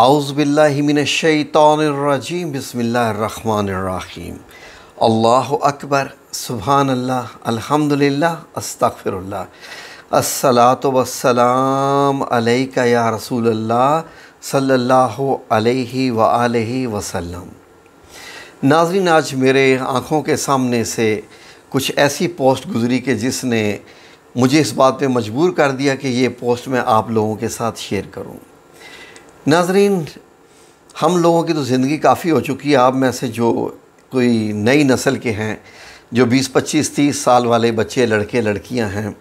आउज़बिल्लिमिनशैतरजीम बसमीम अल्लाह अकबर सुबहान अलहमदिल्ला अल्हम्दुलिल्लाह असलात वसलाम अलैका या रसूल सल्ला सल्लल्लाहु अलैहि व आलिहि वसल्लम नाजरीन आज मेरे आँखों के सामने से कुछ ऐसी पोस्ट गुजरी कि जिसने मुझे इस बात पर मजबूर कर दिया कि ये पोस्ट मैं आप लोगों के साथ शेयर करूँ नाजरीन हम लोगों की तो ज़िंदगी काफ़ी हो चुकी है आप में से जो कोई नई नस्ल के हैं जो 20 25 30 साल वाले बच्चे लड़के लड़कियां हैं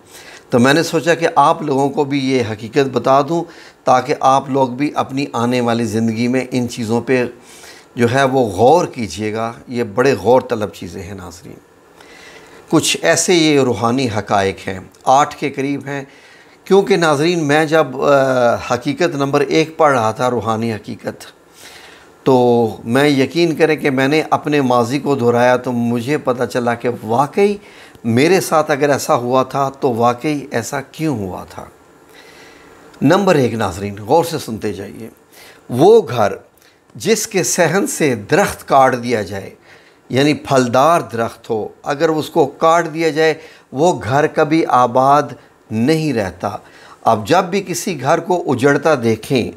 तो मैंने सोचा कि आप लोगों को भी ये हकीकत बता दूं ताकि आप लोग भी अपनी आने वाली ज़िंदगी में इन चीज़ों पे जो है वो गौर कीजिएगा ये बड़े गौर तलब चीज़ें हैं नाजरीन कुछ ऐसे ये रूहानी हकाइक हैं आठ के करीब हैं क्योंकि नाजरीन मैं जब आ, हकीकत नंबर एक पढ़ रहा था रूहानी हकीकत तो मैं यकीन करें कि मैंने अपने माजी को दोहराया तो मुझे पता चला कि वाकई मेरे साथ अगर ऐसा हुआ था तो वाकई ऐसा क्यों हुआ था नंबर एक नाजरीन गौर से सुनते जाइए वो घर जिसके सहन से दरख्त काट दिया जाए यानी फलदार दरख्त हो अगर उसको काट दिया जाए वो घर कभी आबाद नहीं रहता अब जब भी किसी घर को उजड़ता देखें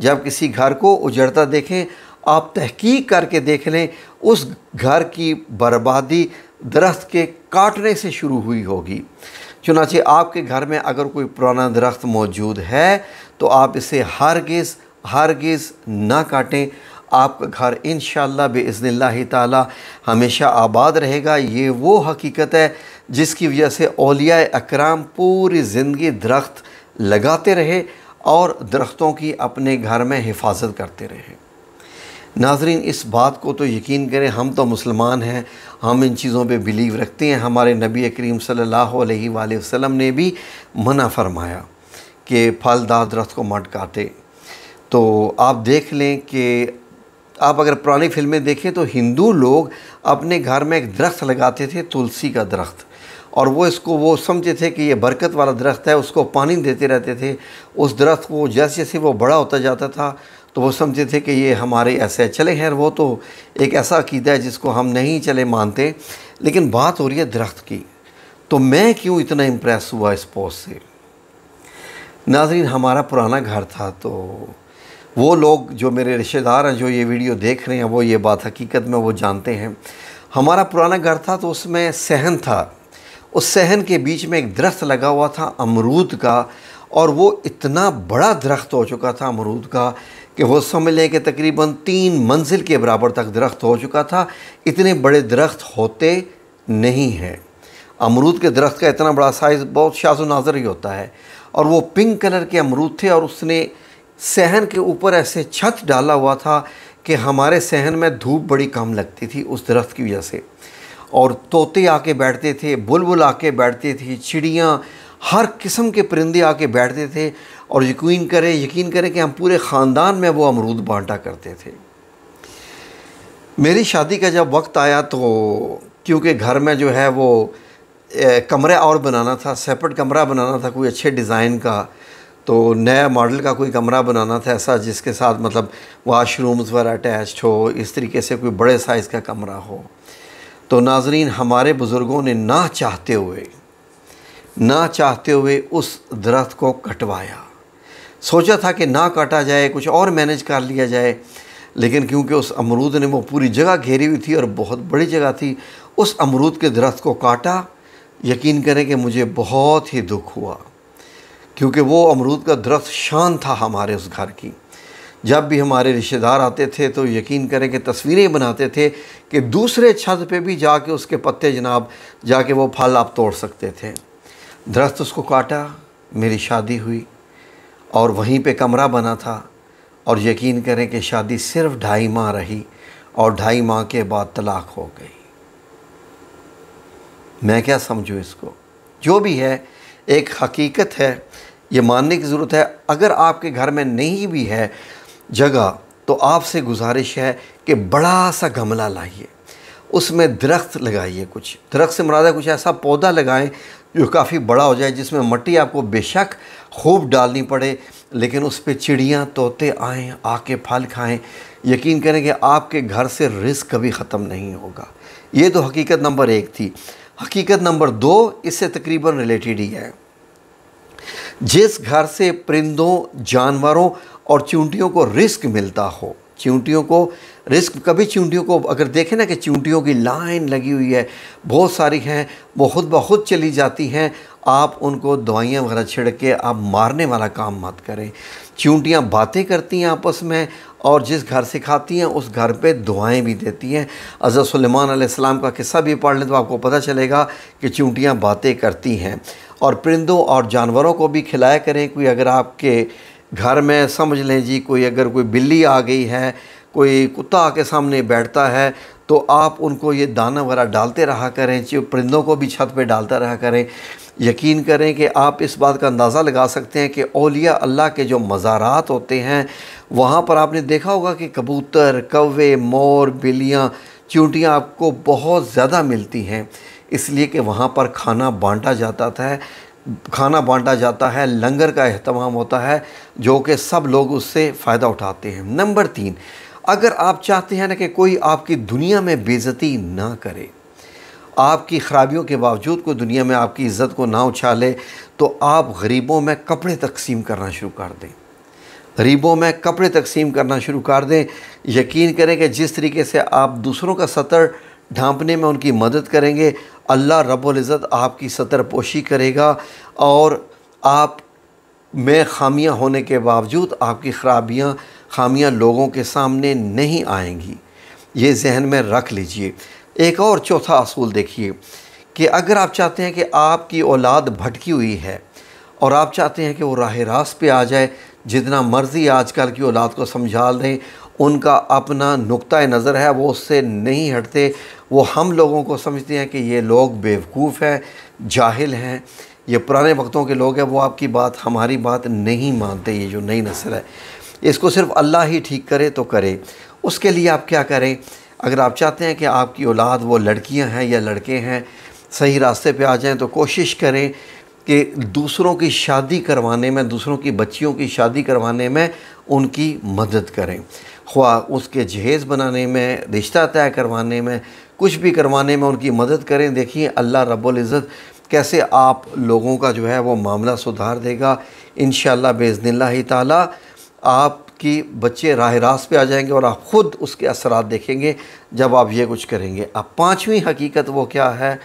जब किसी घर को उजड़ता देखें आप तहकीक करके देख लें उस घर की बर्बादी दरख्त के काटने से शुरू हुई होगी चुनाचे आपके घर में अगर कोई पुराना दरख्त मौजूद है तो आप इसे हरगिज़ हरगिज़ ना काटें आपका घर इन शज़न ताली हमेशा आबाद रहेगा ये वो हकीकत है जिसकी वजह से अलिया अकराम पूरी ज़िंदगी दरख्त लगाते रहे और दरख्तों की अपने घर में हिफाजत करते रहे नाजरीन इस बात को तो यकीन करें हम तो मुसलमान हैं हम इन चीज़ों पे बिलीव रखते हैं हमारे नबी करीम सल्ला वसम ने भी मना फरमाया कि फलदार दरख्त को मट काटे तो आप देख लें कि आप अगर पुरानी फिल्में देखें तो हिंदू लोग अपने घर में एक दरख्त लगाते थे तुलसी का दरख्त और वो इसको वो समझे थे कि ये बरकत वाला दरख्त है उसको पानी देते रहते थे उस दरख्त को जैसे जैसे वो बड़ा होता जाता था तो वो समझे थे कि ये हमारे ऐसे चले हैं वो तो एक ऐसा अकीदा है जिसको हम नहीं चले मानते लेकिन बात हो रही है दरख्त की तो मैं क्यों इतना इम्प्रेस हुआ इस पोस्ट से नाजरीन हमारा पुराना घर था तो वो लोग जो मेरे रिश्तेदार हैं जो ये वीडियो देख रहे हैं वो ये बात हकीकत में वो जानते हैं हमारा पुराना घर था तो उसमें सहन था उस सहन के बीच में एक दरख्त लगा हुआ था अमरूद का और वो इतना बड़ा दरख्त हो चुका था अमरूद का कि वो समझ लें कि तकरीबन तीन मंजिल के बराबर तक दरख्त हो चुका था इतने बड़े दरख्त होते नहीं हैं अमरूद के दरख्त का इतना बड़ा साइज़ बहुत शाजो नाजर ही होता है और वो पिंक कलर के अमरूद थे और उसने सहन के ऊपर ऐसे छत डाला हुआ था कि हमारे सहन में धूप बड़ी कम लगती थी उस दरख्त की वजह से और तोते आके बैठते थे बुलबुल आके बैठती थी चिड़ियाँ हर किस्म के परिंदे आके बैठते थे और यकीन करें यकीन करें कि हम पूरे ख़ानदान में वो अमरूद बांटा करते थे मेरी शादी का जब वक्त आया तो क्योंकि घर में जो है वो कमरा और बनाना था सेपरेट कमरा बनाना था कोई अच्छे डिज़ाइन का तो नया मॉडल का कोई कमरा बनाना था ऐसा जिसके साथ मतलब वाशरूम्स वगैरह अटैच हो इस तरीके से कोई बड़े साइज़ का कमरा हो तो नाजरीन हमारे बुज़ुर्गों ने ना चाहते हुए ना चाहते हुए उस दरख्त को कटवाया सोचा था कि ना काटा जाए कुछ और मैनेज कर लिया जाए लेकिन क्योंकि उस अमरूद ने वो पूरी जगह घेरी हुई थी और बहुत बड़ी जगह थी उस अमरूद के दरख्त को काटा यकीन करें कि मुझे बहुत ही दुख हुआ क्योंकि वो अमरूद का दरख्त शान था हमारे उस घर की जब भी हमारे रिश्तेदार आते थे तो यकीन करें कि तस्वीरें बनाते थे कि दूसरे छत पे भी जाके उसके पत्ते जनाब जाके वो फल आप तोड़ सकते थे दरख्त उसको काटा मेरी शादी हुई और वहीं पे कमरा बना था और यकीन करें कि शादी सिर्फ ढाई माह रही और ढाई माह के बाद तलाक हो गई मैं क्या समझूँ इसको जो भी है एक हकीकत है ये मानने की ज़रूरत है अगर आपके घर में नहीं भी है जगह तो आपसे गुजारिश है कि बड़ा सा गमला लाइए उसमें दरख्त लगाइए कुछ दरख्त से मुरादा कुछ ऐसा पौधा लगाएं जो काफ़ी बड़ा हो जाए जिसमें मट्टी आपको बेशक खूब डालनी पड़े लेकिन उस पर चिड़ियाँ तोते आएँ आके फल खाएँ यकीन करें कि आपके घर से रिस्क कभी ख़त्म नहीं होगा ये तो हकीकत नंबर एक थी हकीकत नंबर दो इससे तकरीबन रिलेटेड ही है जिस घर से परिंदों जानवरों और चूंटियों को रिस्क मिलता हो चूंटियों को रिस्क कभी चूंटियों को अगर देखें ना कि चूंटियों की लाइन लगी हुई है बहुत सारी हैं वो खुद ब खुद चली जाती हैं आप उनको दवाइयाँ वगैरह छिड़क के आप मारने वाला काम मत करें चूंटियाँ बातें करती हैं आपस में और जिस घर से खाती हैं उस घर पे दुआएं भी देती हैं अज़र सलेमान का किस्सा भी पढ़ लें तो आपको पता चलेगा कि चूंटियाँ बातें करती हैं और परिंदों और जानवरों को भी खिलाया करें कोई अगर आपके घर में समझ लें जी कोई अगर कोई बिल्ली आ गई है कोई कुत्ता आके सामने बैठता है तो आप उनको ये दाना वगैरह डालते रहा करें चाहे परिंदों को भी छत पे डालता रहा करें यकीन करें कि आप इस बात का अंदाज़ा लगा सकते हैं कि ओलिया अल्लाह के जो मज़ारात होते हैं वहाँ पर आपने देखा होगा कि कबूतर कौवे मोर बिल्लियाँ चूंटियाँ आपको बहुत ज़्यादा मिलती हैं इसलिए कि वहाँ पर खाना बांटा जाता था खाना बांटा जाता है लंगर का अहतमाम होता है जो कि सब लोग उससे फ़ायदा उठाते हैं नंबर तीन अगर आप चाहते हैं ना कि कोई आपकी दुनिया में बेज़ती ना करे आपकी ख़राबियों के बावजूद कोई दुनिया में आपकी इज़्ज़त को ना उछाले तो आप गरीबों में कपड़े तकसीम करना शुरू कर दें गरीबों में कपड़े तकसीम करना शुरू कर दें यकीन करें कि जिस तरीके से आप दूसरों का सतर ढांपने में उनकी मदद करेंगे अल्लाह रब्ज़त आपकी सतर पोशी करेगा और आप में खामियां होने के बावजूद आपकी ख़राबियां खामियां लोगों के सामने नहीं आएंगी ये जहन में रख लीजिए एक और चौथा असूल देखिए कि अगर आप चाहते हैं कि आपकी औलाद भटकी हुई है और आप चाहते हैं कि वो राह रास्त पे आ जाए जितना मर्ज़ी आजकल की औलाद को समझा दें उनका अपना नुक़ नज़र है वो उससे नहीं हटते वो हम लोगों को समझते हैं कि ये लोग बेवकूफ़ हैं जाहिल हैं ये पुराने वक्तों के लोग हैं वो आपकी बात हमारी बात नहीं मानते ये जो नई नस्ल है इसको सिर्फ अल्लाह ही ठीक करे तो करे उसके लिए आप क्या करें अगर आप चाहते हैं कि आपकी औलाद वो लड़कियां हैं या लड़के हैं सही रास्ते पे आ जाएं तो कोशिश करें कि दूसरों की शादी करवाने में दूसरों की बच्चियों की शादी करवाने में उनकी मदद करें ख्वा उसके जहेज़ बनाने में रिश्ता तय करवाने में कुछ भी करवाने में उनकी मदद करें देखिए अल्लाह रबुल्ज़त कैसे आप लोगों का जो है वो मामला सुधार देगा इन शाला ही ताली आपकी बच्चे राह रास्त पे आ जाएंगे और आप ख़ुद उसके असरात देखेंगे जब आप ये कुछ करेंगे अब पाँचवीं हकीकत वो क्या है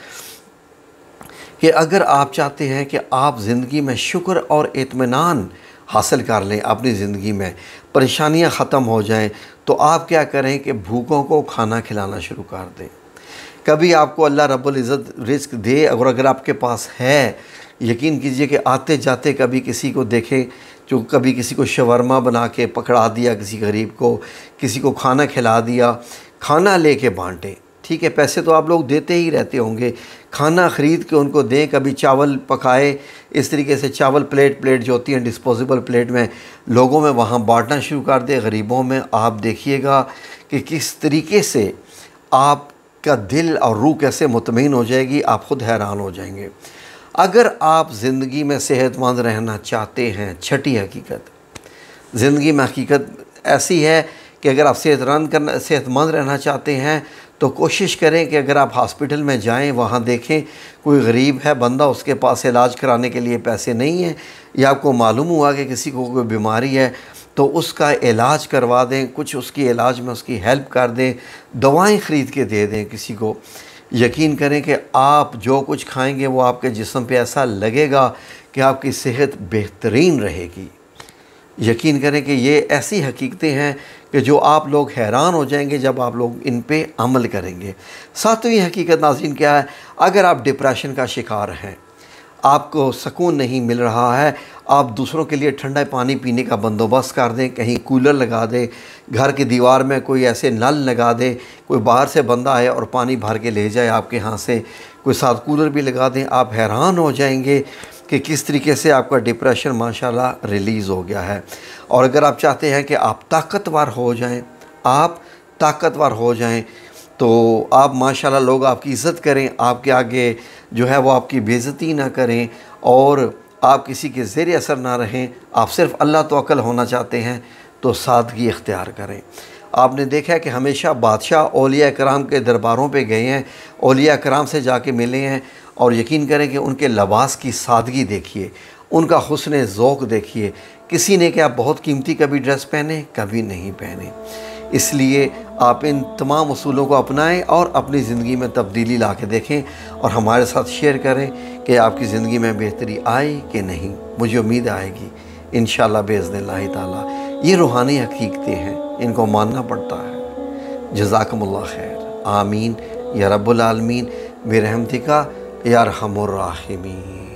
कि अगर आप चाहते हैं कि आप ज़िंदगी में शुक्र और इतमान हासिल कर लें अपनी ज़िंदगी में परेशानियां ख़त्म हो जाएं तो आप क्या करें कि भूखों को खाना खिलाना शुरू कर दें कभी आपको अल्लाह रब्बुल इज़्ज़त रिस्क दे और अगर आपके पास है यकीन कीजिए कि आते जाते कभी किसी को देखें जो कभी किसी को शवरमा बना के पकड़ा दिया किसी गरीब को किसी को खाना खिला दिया खाना ले के बाँटें ठीक है पैसे तो आप लोग देते ही रहते होंगे खाना ख़रीद के उनको दें कभी चावल पकाए इस तरीके से चावल प्लेट प्लेट जो होती हैं डिस्पोजेबल प्लेट में लोगों में वहाँ बांटना शुरू कर दे गरीबों में आप देखिएगा कि किस तरीके से आप का दिल और रूह कैसे मुतमिन हो जाएगी आप ख़ुद हैरान हो जाएंगे अगर आप ज़िंदगी में सेहतमंद रहना चाहते हैं छठी हकीकत ज़िंदगी में हकीकत ऐसी है कि अगर आप सेहतमंद करना सेहतमंद रहना चाहते हैं तो कोशिश करें कि अगर आप हॉस्पिटल में जाएं वहाँ देखें कोई गरीब है बंदा उसके पास इलाज कराने के लिए पैसे नहीं हैं या आपको मालूम हुआ कि किसी को कोई बीमारी है तो उसका इलाज करवा दें कुछ उसकी इलाज में उसकी हेल्प कर दें दवाएं ख़रीद के दे दें किसी को यकीन करें कि आप जो कुछ खाएंगे वो आपके जिसम पे ऐसा लगेगा कि आपकी सेहत बेहतरीन रहेगी यकीन करें कि ये ऐसी हकीकतें हैं कि जो आप लोग हैरान हो जाएंगे जब आप लोग इन पे अमल करेंगे सातवीं हकीकत नाजिन क्या है अगर आप डिप्रेशन का शिकार हैं आपको सुकून नहीं मिल रहा है आप दूसरों के लिए ठंडा पानी पीने का बंदोबस्त कर दें कहीं कूलर लगा दें घर की दीवार में कोई ऐसे नल लगा दें कोई बाहर से बंदा आए और पानी भर के ले जाए आपके यहाँ से कोई साथ कूलर भी लगा दें आप हैरान हो जाएंगे कि किस तरीके से आपका डिप्रेशन माशाल्लाह रिलीज़ हो गया है और अगर आप चाहते हैं कि आप ताकतवर हो जाएं आप ताकतवर हो जाएं तो आप माशाल्लाह लोग आपकी इज़्ज़त करें आपके आगे जो है वो आपकी बेज़ती ना करें और आप किसी के ज़ेर असर ना रहें आप सिर्फ़ अल्लाह तो अकल होना चाहते हैं तो सादगी इख्तियार करें आपने देखा है कि हमेशा बादशाह ओलिया कराम के दरबारों पे गए हैं ओलिया कराम से जाके मिले हैं और यकीन करें कि उनके लबास की सादगी देखिए उनका हसन ओक़ देखिए किसी ने क्या बहुत कीमती कभी ड्रेस पहने कभी नहीं पहने इसलिए आप इन तमाम असूलों को अपनाएं और अपनी ज़िंदगी में तब्दीली ला के देखें और हमारे साथ शेयर करें कि आपकी ज़िंदगी में बेहतरी आए कि नहीं मुझे उम्मीद आएगी इन बेज़न ला ताला ये रूहानी हकीकतें हैं इनको मानना पड़ता है जजाकमल खैर आमीन या रबालमीन आलमीन बेरहमती का यार